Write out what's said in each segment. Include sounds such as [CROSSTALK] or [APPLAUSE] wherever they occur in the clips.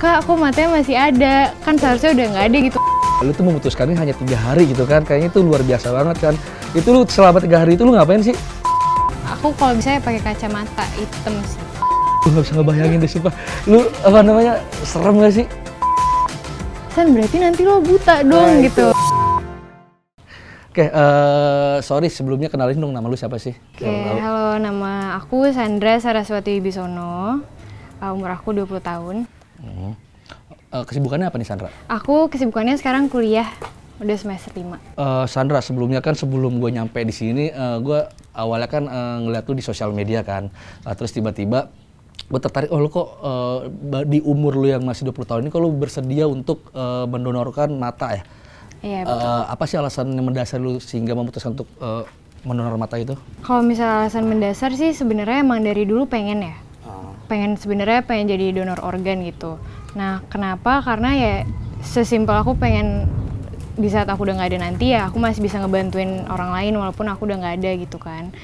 kak aku matanya masih ada kan seharusnya udah nggak ada gitu lu tuh memutuskannya hanya tiga hari gitu kan kayaknya itu luar biasa banget kan itu lu selama tiga hari itu lu ngapain sih aku kalau bisa ya pakai kacamata hitam sih lu nggak bisa bayangin deh sumpah lu apa namanya serem gak sih kan berarti nanti lo buta dong nah, gitu Oke, okay, uh, eh, sorry sebelumnya kenalin dong nama lu siapa sih? Oke, okay, halo nama aku Sandra Saraswati Bisono. umur aku 20 tahun. Hmm. Uh, kesibukannya apa nih Sandra? Aku kesibukannya sekarang kuliah udah semester lima. Uh, Sandra sebelumnya kan sebelum gue nyampe di sini uh, eh, gue awalnya kan uh, ngeliat tuh di sosial media kan. Uh, terus tiba-tiba gue tertarik oh lu kok uh, di umur lu yang masih 20 tahun ini kok lu bersedia untuk uh, mendonorkan mata ya? Iya, betul. Uh, apa sih alasan yang mendasar lu sehingga memutuskan untuk uh, mendonor mata itu? Kalau misalnya alasan mendasar sih sebenarnya emang dari dulu pengen ya pengen sebenarnya pengen jadi donor organ gitu. Nah, kenapa? Karena ya sesimpel aku pengen di saat aku udah nggak ada nanti ya aku masih bisa ngebantuin orang lain walaupun aku udah nggak ada gitu kan.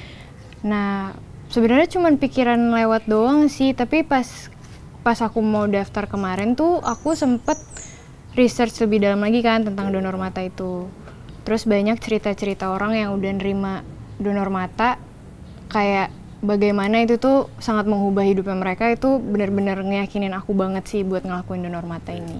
Nah, sebenarnya cuman pikiran lewat doang sih, tapi pas pas aku mau daftar kemarin tuh aku sempet research lebih dalam lagi kan tentang donor mata itu. Terus banyak cerita-cerita orang yang udah nerima donor mata kayak bagaimana itu tuh sangat mengubah hidupnya mereka itu benar-benar ngeyakinin aku banget sih buat ngelakuin donor mata iya. ini.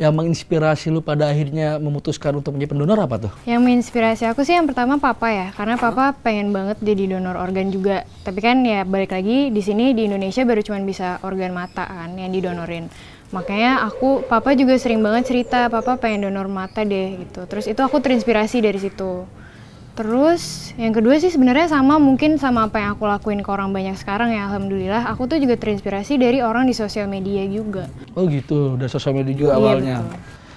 Yang menginspirasi lu pada akhirnya memutuskan untuk menjadi pendonor apa tuh? Yang menginspirasi aku sih yang pertama papa ya, karena papa pengen banget jadi donor organ juga. Tapi kan ya balik lagi di sini di Indonesia baru cuman bisa organ mata kan yang iya. didonorin. Makanya aku papa juga sering banget cerita papa pengen donor mata deh gitu. Terus itu aku terinspirasi dari situ. Terus yang kedua sih sebenarnya sama mungkin sama apa yang aku lakuin ke orang banyak sekarang ya alhamdulillah aku tuh juga terinspirasi dari orang di sosial media juga. Oh gitu, udah sosial media juga iya, awalnya.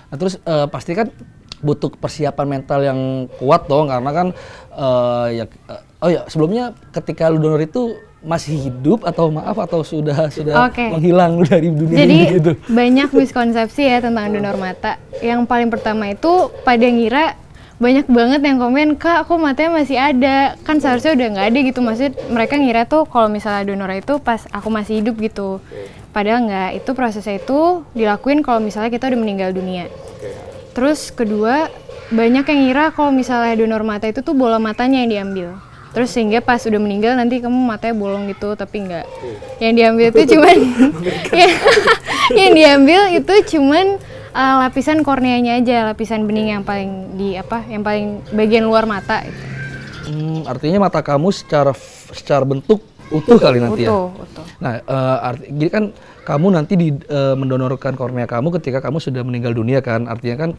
nah, terus uh, pasti kan butuh persiapan mental yang kuat dong karena kan uh, ya uh, oh ya sebelumnya ketika lu donor itu masih hidup atau maaf atau sudah sudah okay. menghilang dari dunia Jadi, ini gitu. banyak miskonsepsi ya tentang donor mata. Yang paling pertama itu pada ngira banyak banget yang komen kak aku matanya masih ada kan seharusnya udah nggak ada gitu maksud mereka ngira tuh kalau misalnya donor itu pas aku masih hidup gitu padahal nggak itu prosesnya itu dilakuin kalau misalnya kita udah meninggal dunia terus kedua banyak yang ngira kalau misalnya donor mata itu tuh bola matanya yang diambil terus sehingga pas udah meninggal nanti kamu matanya bolong gitu tapi nggak yang diambil itu cuman [LAUGHS] yang diambil itu cuman uh, lapisan korneanya aja, lapisan bening yang paling di apa, yang paling bagian luar mata. itu. Hmm, artinya mata kamu secara secara bentuk utuh kali nanti utuh, ya. Utuh. Nah, uh, arti, jadi kan kamu nanti di, uh, mendonorkan kornea kamu ketika kamu sudah meninggal dunia kan, artinya kan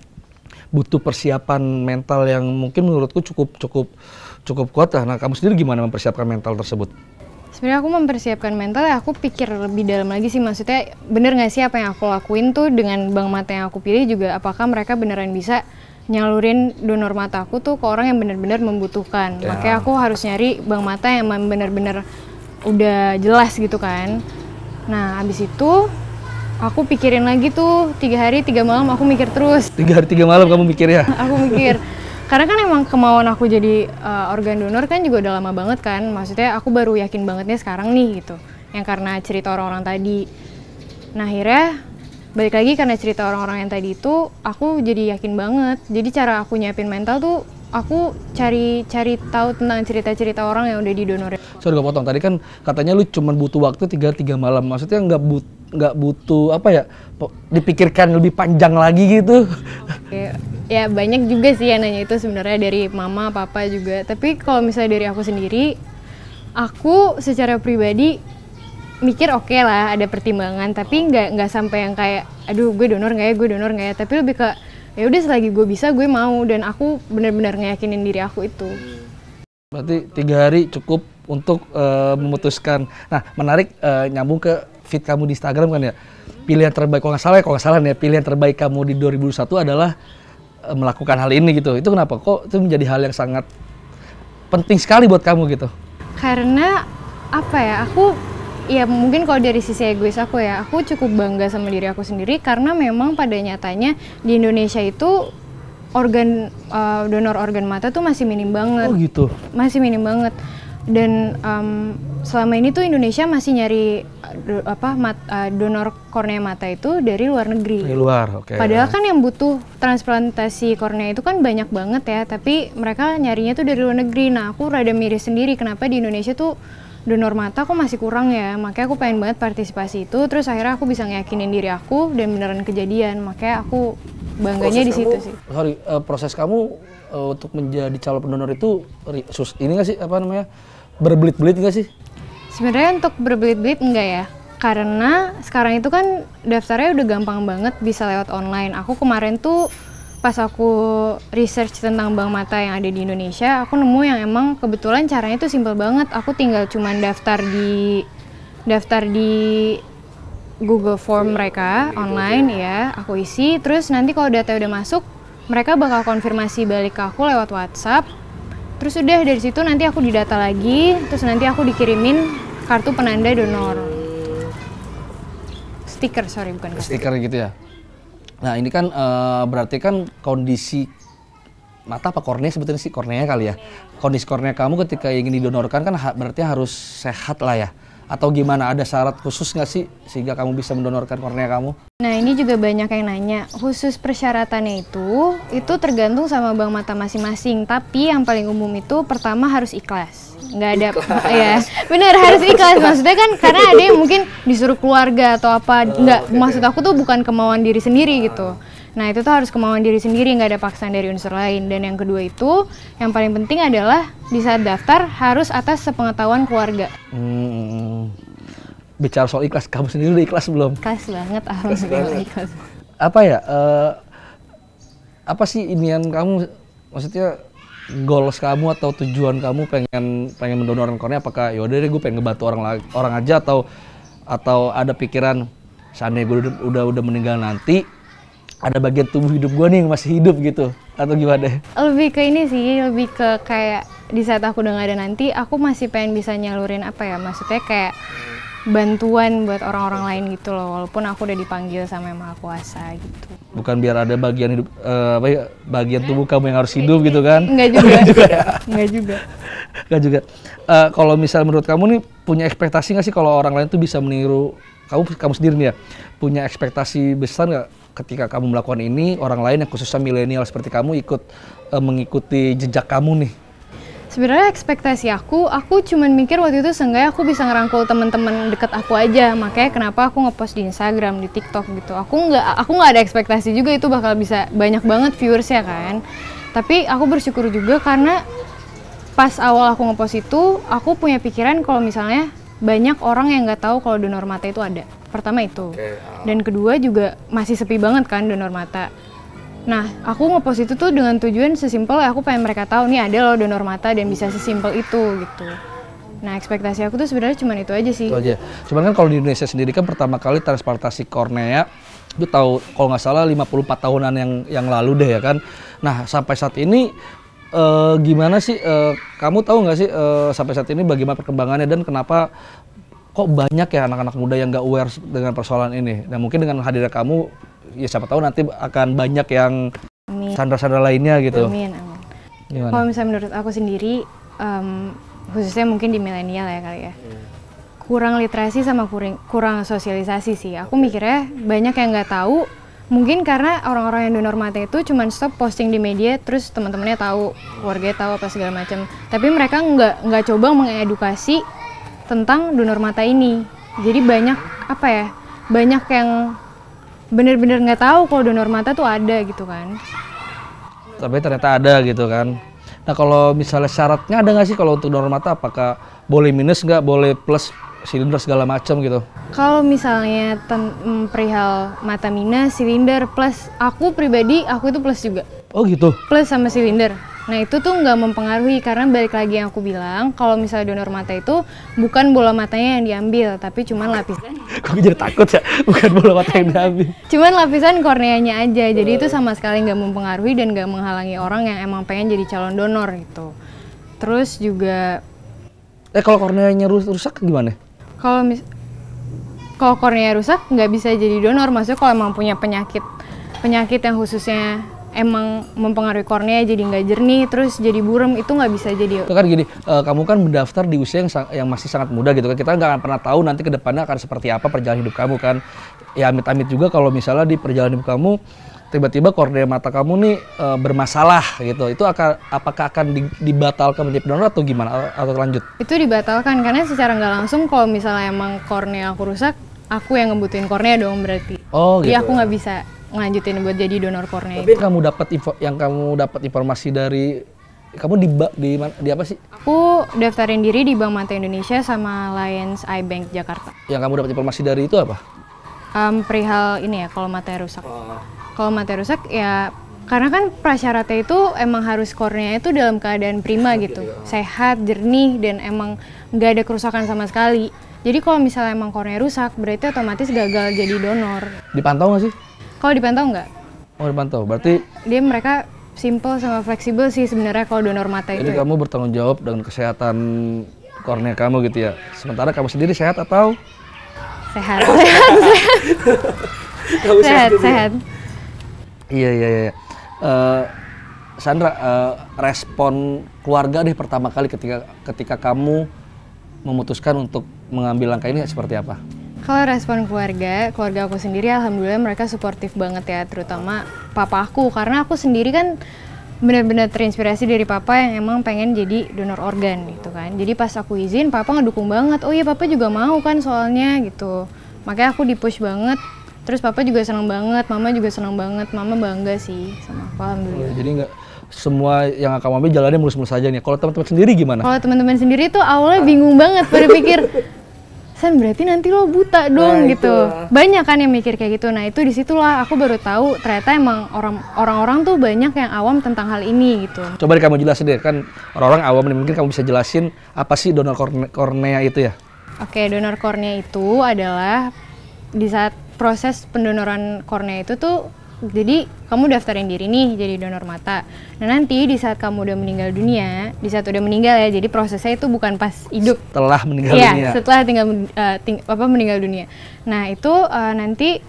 butuh persiapan mental yang mungkin menurutku cukup cukup cukup kuat Nah, kamu sendiri gimana mempersiapkan mental tersebut? sebenarnya aku mempersiapkan mental ya aku pikir lebih dalam lagi sih maksudnya bener nggak sih apa yang aku lakuin tuh dengan bank mata yang aku pilih juga apakah mereka beneran bisa nyalurin donor mata aku tuh ke orang yang bener-bener membutuhkan yeah. makanya aku harus nyari bank mata yang benar bener udah jelas gitu kan nah abis itu aku pikirin lagi tuh tiga hari tiga malam aku mikir terus tiga hari tiga malam kamu mikir ya aku mikir [LAUGHS] karena kan emang kemauan aku jadi uh, organ donor kan juga udah lama banget kan maksudnya aku baru yakin bangetnya sekarang nih gitu yang karena cerita orang-orang tadi nah akhirnya balik lagi karena cerita orang-orang yang tadi itu aku jadi yakin banget jadi cara aku nyiapin mental tuh aku cari cari tahu tentang cerita-cerita orang yang udah didonorin sorry gue potong tadi kan katanya lu cuma butuh waktu tiga tiga malam maksudnya nggak butuh nggak butuh apa ya dipikirkan lebih panjang lagi gitu. Okay. Ya banyak juga sih yang nanya itu sebenarnya dari mama, papa juga. Tapi kalau misalnya dari aku sendiri, aku secara pribadi mikir oke okay lah ada pertimbangan tapi nggak nggak sampai yang kayak aduh gue donor nggak ya gue donor nggak ya tapi lebih ke ya udah selagi gue bisa gue mau dan aku benar-benar ngeyakinin diri aku itu Berarti tiga hari cukup untuk uh, memutuskan. Nah, menarik uh, nyambung ke feed kamu di Instagram kan ya. Pilihan terbaik kalau nggak salah ya, kalau nggak salah ya, pilihan terbaik kamu di 2021 adalah uh, melakukan hal ini gitu. Itu kenapa? Kok itu menjadi hal yang sangat penting sekali buat kamu gitu? Karena apa ya? Aku ya mungkin kalau dari sisi egois aku ya, aku cukup bangga sama diri aku sendiri karena memang pada nyatanya di Indonesia itu organ uh, donor organ mata tuh masih minim banget. Oh gitu. Masih minim banget. Dan um, selama ini tuh Indonesia masih nyari do, apa mat, uh, donor kornea mata itu dari luar negeri. Dari luar, oke. Okay. Padahal kan yang butuh transplantasi kornea itu kan banyak banget ya, tapi mereka nyarinya tuh dari luar negeri. Nah, aku rada miris sendiri kenapa di Indonesia tuh donor mata kok masih kurang ya makanya aku pengen banget partisipasi itu terus akhirnya aku bisa ngeyakinin diri aku dan beneran kejadian makanya aku bangganya proses di situ sih sorry uh, proses kamu uh, untuk menjadi calon pendonor itu sus ini nggak sih apa namanya berbelit-belit nggak sih sebenarnya untuk berbelit-belit enggak ya karena sekarang itu kan daftarnya udah gampang banget bisa lewat online aku kemarin tuh pas aku research tentang bank mata yang ada di Indonesia, aku nemu yang emang kebetulan caranya itu simple banget. Aku tinggal cuman daftar di daftar di Google Form iya, mereka online ya, aku isi. Terus nanti kalau data udah masuk, mereka bakal konfirmasi balik ke aku lewat WhatsApp. Terus udah dari situ nanti aku didata lagi, terus nanti aku dikirimin kartu penanda donor. Stiker, sorry bukan kartu. Stiker gitu ya? Nah ini kan uh, berarti kan kondisi mata apa kornea sebetulnya sih kornea kali ya. Kondisi kornea kamu ketika ingin didonorkan kan ha berarti harus sehat lah ya atau gimana ada syarat khusus nggak sih sehingga kamu bisa mendonorkan kornea kamu? Nah ini juga banyak yang nanya khusus persyaratannya itu itu tergantung sama bank mata masing-masing tapi yang paling umum itu pertama harus ikhlas nggak ada ikhlas. ya benar harus ikhlas maksudnya kan karena ada yang mungkin disuruh keluarga atau apa oh, nggak okay, maksud aku tuh bukan kemauan diri sendiri gitu nah itu tuh harus kemauan diri sendiri nggak ada paksaan dari unsur lain dan yang kedua itu yang paling penting adalah di saat daftar harus atas sepengetahuan keluarga. Hmm, hmm, hmm bicara soal ikhlas, kamu sendiri udah ikhlas belum? Ikhlas banget, alhamdulillah ikhlas. Apa ya? Uh, apa sih inian kamu? Maksudnya goals kamu atau tujuan kamu pengen pengen mendonorkan kornea apakah yaudah deh gue pengen ngebantu orang orang aja atau atau ada pikiran seandainya gue udah, udah udah meninggal nanti ada bagian tubuh hidup gue nih yang masih hidup gitu atau gimana? deh? Lebih ke ini sih, lebih ke kayak di saat aku udah gak ada nanti, aku masih pengen bisa nyalurin apa ya, maksudnya kayak bantuan buat orang-orang lain gitu loh walaupun aku udah dipanggil sama yang maha kuasa gitu bukan biar ada bagian hidup uh, apa ya bagian tubuh kamu yang harus hidup gitu kan nggak juga nggak juga ya? nggak juga nggak juga uh, kalau misal menurut kamu nih punya ekspektasi nggak sih kalau orang lain tuh bisa meniru kamu kamu sendiri nih ya punya ekspektasi besar nggak ketika kamu melakukan ini orang lain yang khususnya milenial seperti kamu ikut uh, mengikuti jejak kamu nih sebenarnya ekspektasi aku aku cuman mikir waktu itu seenggaknya aku bisa ngerangkul teman-teman deket aku aja makanya kenapa aku ngepost di Instagram di TikTok gitu aku nggak aku nggak ada ekspektasi juga itu bakal bisa banyak banget viewers ya kan tapi aku bersyukur juga karena pas awal aku ngepost itu aku punya pikiran kalau misalnya banyak orang yang nggak tahu kalau donor mata itu ada pertama itu ah. dan kedua juga masih sepi banget kan donor mata Nah, aku ngepost itu tuh dengan tujuan sesimpel aku pengen mereka tahu nih ada loh donor mata dan bisa sesimpel itu gitu. Nah, ekspektasi aku tuh sebenarnya cuma itu aja sih. Itu aja. Cuman kan kalau di Indonesia sendiri kan pertama kali transplantasi kornea itu tahu kalau nggak salah 54 tahunan yang yang lalu deh ya kan. Nah, sampai saat ini eh, gimana sih eh, kamu tahu nggak sih eh, sampai saat ini bagaimana perkembangannya dan kenapa kok banyak ya anak-anak muda yang gak aware dengan persoalan ini. Nah mungkin dengan hadirnya kamu, ya siapa tahu nanti akan banyak yang sandra-sandra lainnya gitu. Amin, amin. Kalau misalnya menurut aku sendiri, um, khususnya mungkin di milenial ya kali ya, kurang literasi sama kurang kurang sosialisasi sih. Aku mikirnya banyak yang nggak tahu, mungkin karena orang-orang yang donor mata itu cuma stop posting di media, terus teman-temannya tahu, warga tahu apa segala macam. Tapi mereka nggak nggak coba mengedukasi tentang donor mata ini. Jadi banyak apa ya? Banyak yang benar-benar nggak tahu kalau donor mata tuh ada gitu kan. Tapi ternyata ada gitu kan. Nah kalau misalnya syaratnya ada nggak sih kalau untuk donor mata apakah boleh minus nggak, boleh plus silinder segala macam gitu? Kalau misalnya mm, perihal mata minus, silinder plus, aku pribadi aku itu plus juga. Oh gitu. Plus sama si winder. Nah itu tuh nggak mempengaruhi karena balik lagi yang aku bilang kalau misalnya donor mata itu bukan bola matanya yang diambil tapi cuma lapisan. [LAUGHS] Kok jadi takut ya? [LAUGHS] Bukan bola mata yang diambil. cuman lapisan korneanya aja. Jadi itu sama sekali nggak mempengaruhi dan nggak menghalangi orang yang emang pengen jadi calon donor itu. Terus juga. Eh kalau korneanya rusak gimana? Kalau mis kalau kornea rusak nggak bisa jadi donor. Maksudnya kalau emang punya penyakit penyakit yang khususnya emang mempengaruhi kornea jadi nggak jernih terus jadi buram itu nggak bisa jadi itu kan gini uh, kamu kan mendaftar di usia yang, yang masih sangat muda gitu kan kita nggak akan pernah tahu nanti kedepannya akan seperti apa perjalanan hidup kamu kan ya amit-amit juga kalau misalnya di perjalanan hidup kamu tiba-tiba kornea mata kamu nih uh, bermasalah gitu itu akan apakah akan dibatalkan menjadi pendonor atau gimana atau lanjut itu dibatalkan karena secara nggak langsung kalau misalnya emang kornea aku rusak aku yang ngebutuhin kornea dong berarti oh gitu ya aku nggak bisa ngelanjutin buat jadi donor kornea. Tapi itu. kamu dapat info yang kamu dapat informasi dari kamu di di, di apa sih? Aku daftarin diri di Bank Mata Indonesia sama Lions Eye Bank Jakarta. Yang kamu dapat informasi dari itu apa? Um, perihal ini ya kalau mata rusak. Oh. Kalau mata rusak ya karena kan prasyaratnya itu emang harus kornea itu dalam keadaan prima gitu, gitu ya. sehat, jernih dan emang nggak ada kerusakan sama sekali. Jadi kalau misalnya emang kornea rusak, berarti otomatis gagal jadi donor. Dipantau nggak sih? Kalau dipantau nggak? Oh dipantau, berarti dia mereka simple sama fleksibel sih sebenarnya kalau donor mata Jadi itu. Jadi ya. kamu bertanggung jawab dengan kesehatan kornea kamu gitu ya. Sementara kamu sendiri sehat atau? Sehat, [LAUGHS] sehat, sehat. sehat, sehat. Ya? sehat. Iya, iya, iya. Uh, Sandra, uh, respon keluarga deh pertama kali ketika ketika kamu memutuskan untuk mengambil langkah ini seperti apa? Kalau respon keluarga, keluarga aku sendiri alhamdulillah mereka suportif banget ya, terutama papa aku karena aku sendiri kan benar-benar terinspirasi dari papa yang emang pengen jadi donor organ gitu kan. Jadi pas aku izin papa ngedukung banget. Oh iya papa juga mau kan soalnya gitu. Makanya aku dipush banget. Terus papa juga senang banget, mama juga senang banget, mama bangga sih sama aku alhamdulillah. Oh, jadi enggak semua yang akan ambil jalannya mulus-mulus aja nih. Kalau teman-teman sendiri gimana? Kalau teman-teman sendiri tuh awalnya bingung banget, berpikir San berarti nanti lo buta dong nah, gitu. Itulah. Banyak kan yang mikir kayak gitu. Nah, itu disitulah aku baru tahu ternyata emang orang orang-orang tuh banyak yang awam tentang hal ini gitu. Coba deh kamu jelasin deh kan orang-orang awam mungkin kamu bisa jelasin apa sih donor kornea itu ya? Oke, okay, donor kornea itu adalah di saat proses pendonoran kornea itu tuh jadi kamu daftarin diri nih jadi donor mata. Nah nanti di saat kamu udah meninggal dunia, di saat udah meninggal ya, jadi prosesnya itu bukan pas hidup. Setelah meninggal ya, dunia. setelah tinggal uh, ting apa meninggal dunia. Nah itu uh, nanti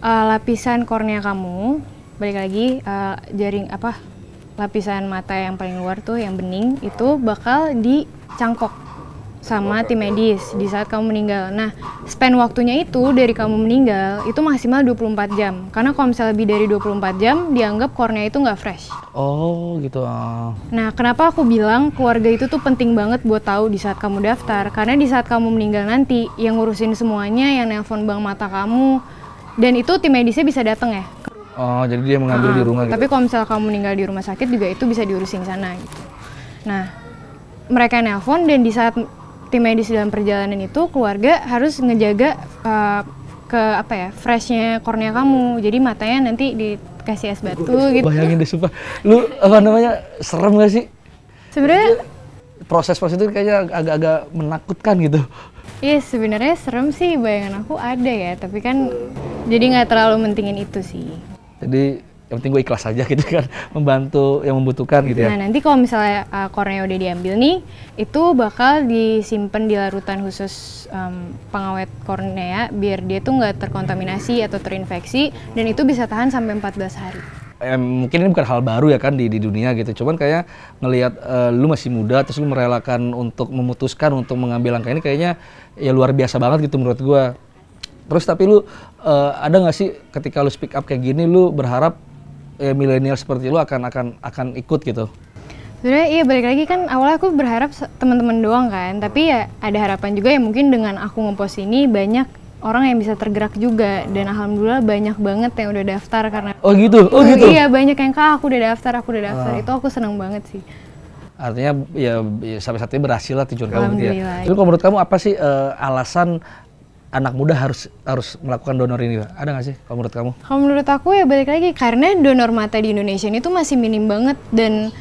uh, lapisan kornea kamu balik lagi uh, jaring apa lapisan mata yang paling luar tuh yang bening itu bakal dicangkok sama tim medis di saat kamu meninggal. Nah, span waktunya itu dari kamu meninggal itu maksimal 24 jam. Karena kalau misalnya lebih dari 24 jam dianggap kornea itu nggak fresh. Oh, gitu. Ah. Nah, kenapa aku bilang keluarga itu tuh penting banget buat tahu di saat kamu daftar? Karena di saat kamu meninggal nanti yang ngurusin semuanya, yang nelpon bang mata kamu dan itu tim medisnya bisa dateng ya. Oh, jadi dia mengambil nah, di ah, rumah tapi gitu. Tapi kalau misalnya kamu meninggal di rumah sakit juga itu bisa diurusin sana gitu. Nah, mereka nelpon dan di saat tim medis dalam perjalanan itu keluarga harus ngejaga uh, ke apa ya freshnya kornea kamu jadi matanya nanti dikasih es batu Gua, gitu bayangin deh sumpah lu apa namanya serem gak sih sebenarnya proses-proses itu kayaknya agak-agak menakutkan gitu Iya yes, sebenarnya serem sih bayangan aku ada ya, tapi kan jadi nggak terlalu mentingin itu sih. Jadi yang penting gue ikhlas aja [LAUGHS] gitu kan membantu yang membutuhkan gitu ya. Nah nanti kalau misalnya uh, kornea udah diambil nih itu bakal disimpan di larutan khusus um, pengawet kornea biar dia tuh nggak terkontaminasi atau terinfeksi dan itu bisa tahan sampai 14 hari. Eh, mungkin ini bukan hal baru ya kan di, di dunia gitu. Cuman kayak ngelihat uh, lu masih muda terus lu merelakan untuk memutuskan untuk mengambil langkah ini kayaknya ya luar biasa banget gitu menurut gua. Terus tapi lu uh, ada nggak sih ketika lu speak up kayak gini lu berharap eh, milenial seperti lu akan akan akan ikut gitu? Sebenarnya iya balik lagi kan awalnya aku berharap teman-teman doang kan, tapi ya ada harapan juga ya mungkin dengan aku ngepost ini banyak orang yang bisa tergerak juga dan alhamdulillah banyak banget yang udah daftar karena Oh gitu. Oh iya, gitu. Iya, banyak yang kak aku udah daftar, aku udah daftar. Uh. Itu aku seneng banget sih. Artinya ya, ya sampai saat ini berhasil lah tujuan kamu gitu ya. Jadi iya. kalau menurut kamu apa sih uh, alasan anak muda harus harus melakukan donor ini, Pak? Ada nggak sih kalau menurut kamu? Kalau menurut aku ya balik lagi karena donor mata di Indonesia ini tuh masih minim banget dan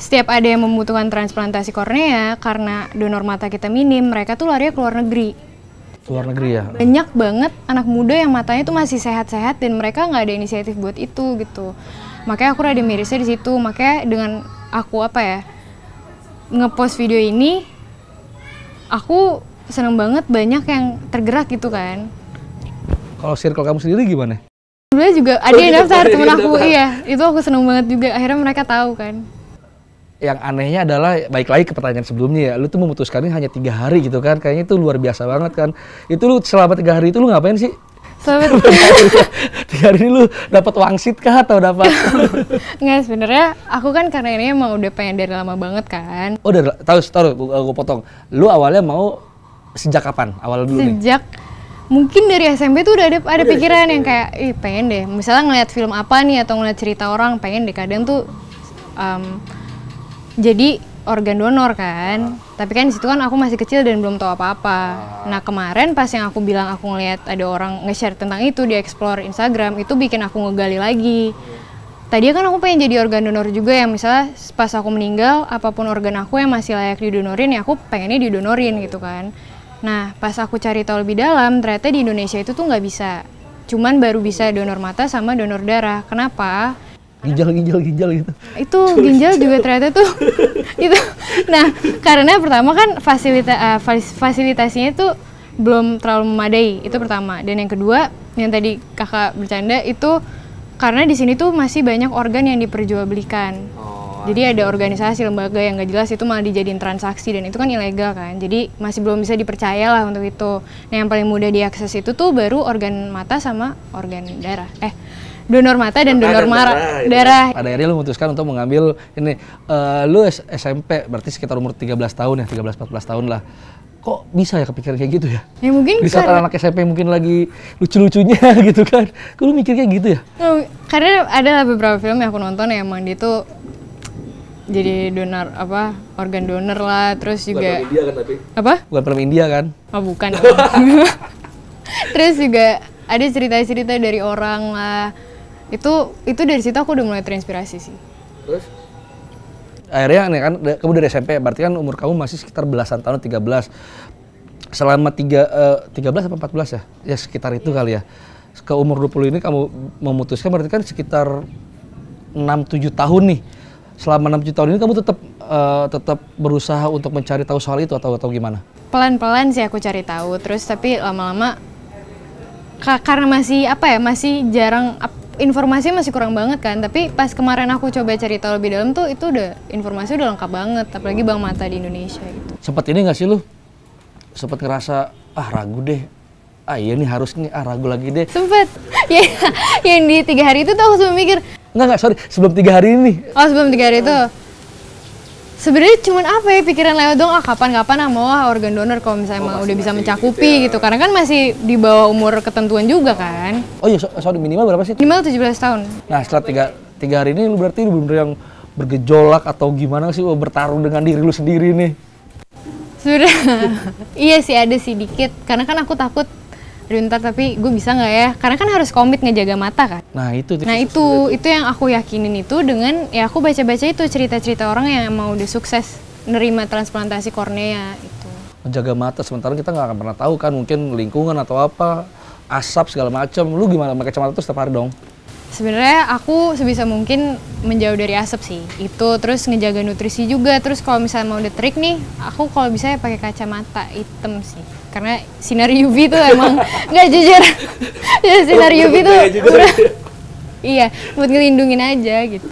setiap ada yang membutuhkan transplantasi kornea karena donor mata kita minim, mereka tuh lari ke luar negeri. Luar negeri ya. Banyak banget anak muda yang matanya tuh masih sehat-sehat dan mereka nggak ada inisiatif buat itu gitu. Makanya aku rada mirisnya di situ. Makanya dengan aku apa ya ngepost video ini, aku seneng banget banyak yang tergerak gitu kan. Kalau circle kamu sendiri gimana? Sebenarnya juga ada yang oh, gitu. daftar iya, temen iya, aku, iya. Itu aku seneng banget juga, akhirnya mereka tahu kan. Yang anehnya adalah, baik lagi ke pertanyaan sebelumnya ya, lu tuh memutuskannya hanya tiga hari gitu kan, kayaknya itu luar biasa banget kan. Itu lu selama tiga hari itu lu ngapain sih? Selama [LAUGHS] tiga hari ini lu dapat wangsit kah atau dapat? [LAUGHS] Nggak sebenarnya aku kan karena ini emang udah pengen dari lama banget kan. Oh, dari tahu tahu gue potong. Lu awalnya mau sejak kapan? Awal dulu Sejak nih. mungkin dari SMP tuh udah ada ada udah pikiran SMP. yang kayak ih pengen deh. Misalnya ngeliat film apa nih atau ngeliat cerita orang pengen deh kadang tuh um, jadi organ donor kan. uh. Tapi kan di situ kan aku masih kecil dan belum tahu apa-apa. uh. Nah, kemarin pas yang aku bilang aku ngeliat ada orang nge-share tentang itu di explore Instagram, itu bikin aku ngegali lagi. Tadi kan aku pengen jadi organ donor juga ya misalnya pas aku meninggal apapun organ aku yang masih layak didonorin ya aku pengennya didonorin iya. gitu kan. Nah, pas aku cari tahu lebih dalam, ternyata di Indonesia itu tuh nggak bisa. Cuman baru bisa donor mata sama donor darah. Kenapa? Ginjal, ginjal, ginjal gitu. Itu ginjal, ginjal juga ternyata tuh [LAUGHS] itu. Nah, karena pertama kan fasilita, uh, fasilitasnya itu belum terlalu memadai. Itu pertama. Dan yang kedua, yang tadi kakak bercanda itu karena di sini tuh masih banyak organ yang diperjualbelikan. Oh jadi iya, ada iya, iya. organisasi lembaga yang gak jelas itu malah dijadiin transaksi dan itu kan ilegal kan. Jadi masih belum bisa dipercaya lah untuk itu. Nah yang paling mudah diakses itu tuh baru organ mata sama organ darah. Eh donor mata dan donor darah, gitu. darah. darah. Pada akhirnya lu memutuskan untuk mengambil ini. Uh, lu SMP berarti sekitar umur 13 tahun ya, 13 14 tahun lah kok bisa ya kepikiran kayak gitu ya? Ya mungkin bisa. saat karena... anak SMP mungkin lagi lucu-lucunya [LAUGHS] gitu kan. Kok lu mikir kayak gitu ya? Karena ada beberapa film yang aku nonton yang emang dia tuh jadi donor apa organ donor lah terus juga bukan India kan tapi apa bukan film India kan oh bukan [LAUGHS] [LAUGHS] terus juga ada cerita-cerita dari orang lah itu itu dari situ aku udah mulai terinspirasi sih terus akhirnya nih kan kamu dari SMP berarti kan umur kamu masih sekitar belasan tahun 13 selama tiga eh, tiga belas empat belas ya ya sekitar itu iya. kali ya ke umur 20 ini kamu memutuskan berarti kan sekitar enam tujuh tahun nih selama enam tahun ini kamu tetap uh, eh, tetap berusaha untuk mencari tahu soal itu atau atau gimana? Pelan-pelan sih aku cari tahu, terus tapi lama-lama karena masih apa ya masih jarang informasi masih kurang banget kan tapi pas kemarin aku coba cari tahu lebih dalam tuh itu udah informasi udah lengkap banget apalagi bang mata di Indonesia itu Sempat ini nggak sih lu? Sempat ngerasa ah ragu deh ah iya nih harus nih ah ragu lagi deh sempat [LAUGHS] ya yang di tiga hari itu tuh aku sempat mikir Enggak, enggak, sorry. Sebelum tiga hari ini. Oh, sebelum tiga hari itu. Sebenarnya cuman apa ya pikiran lewat dong, ah kapan-kapan ah mau ah organ donor kalau misalnya oh, mau udah bisa mencakupi gitu, ya. gitu, Karena kan masih di bawah umur ketentuan juga kan. Oh iya, sorry minimal berapa sih? Minimal 17 tahun. Nah, setelah tiga, tiga hari ini lu berarti lu bener yang bergejolak atau gimana sih lu oh, bertarung dengan diri lu sendiri nih? Sudah. [LAUGHS] iya sih ada sih dikit karena kan aku takut Rinta tapi gue bisa nggak ya karena kan harus komit ngejaga mata kan nah itu nah itu itu, itu yang aku yakinin itu dengan ya aku baca baca itu cerita cerita orang yang mau udah sukses nerima transplantasi kornea itu menjaga mata sementara kita nggak akan pernah tahu kan mungkin lingkungan atau apa asap segala macam lu gimana pakai kacamata terus setiap hari dong sebenarnya aku sebisa mungkin menjauh dari asap sih itu terus ngejaga nutrisi juga terus kalau misalnya mau detrik nih aku kalau bisa ya pakai kacamata hitam sih karena sinar UV itu emang [LAUGHS] nggak jujur [LAUGHS] ya sinar UV itu iya, [LAUGHS] iya buat ngelindungin aja gitu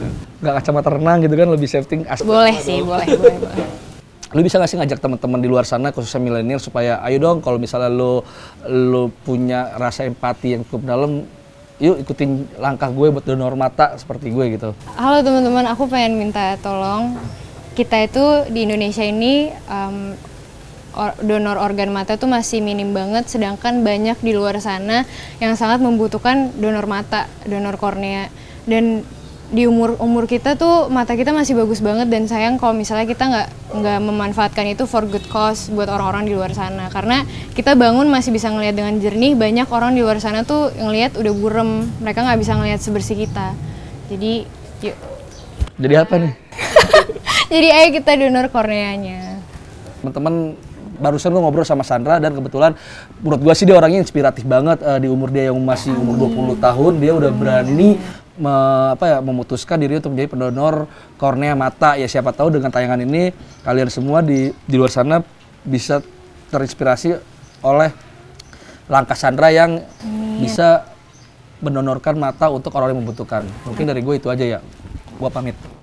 nggak kacamata renang gitu kan lebih safety asap boleh sih boleh boleh boleh lu bisa nggak sih ngajak teman-teman di luar sana khususnya milenial supaya ayo dong kalau misalnya lu lu punya rasa empati yang cukup dalam yuk ikutin langkah gue buat donor mata seperti gue gitu. Halo teman-teman, aku pengen minta tolong kita itu di Indonesia ini um, or, donor organ mata tuh masih minim banget, sedangkan banyak di luar sana yang sangat membutuhkan donor mata, donor kornea dan di umur umur kita tuh mata kita masih bagus banget dan sayang kalau misalnya kita nggak nggak memanfaatkan itu for good cause buat orang-orang di luar sana karena kita bangun masih bisa ngelihat dengan jernih banyak orang di luar sana tuh yang ngelihat udah burem mereka nggak bisa ngelihat sebersih kita jadi yuk jadi apa nih [LAUGHS] jadi ayo kita donor korneanya teman-teman barusan gue ngobrol sama Sandra dan kebetulan menurut gue sih dia orangnya inspiratif banget uh, di umur dia yang masih umur 20 tahun dia udah berani me, apa ya, memutuskan diri untuk menjadi pendonor kornea mata ya siapa tahu dengan tayangan ini kalian semua di di luar sana bisa terinspirasi oleh langkah Sandra yang Amin. Iya. bisa mendonorkan mata untuk orang yang membutuhkan. Mungkin iya. dari gue itu aja ya. Gue pamit.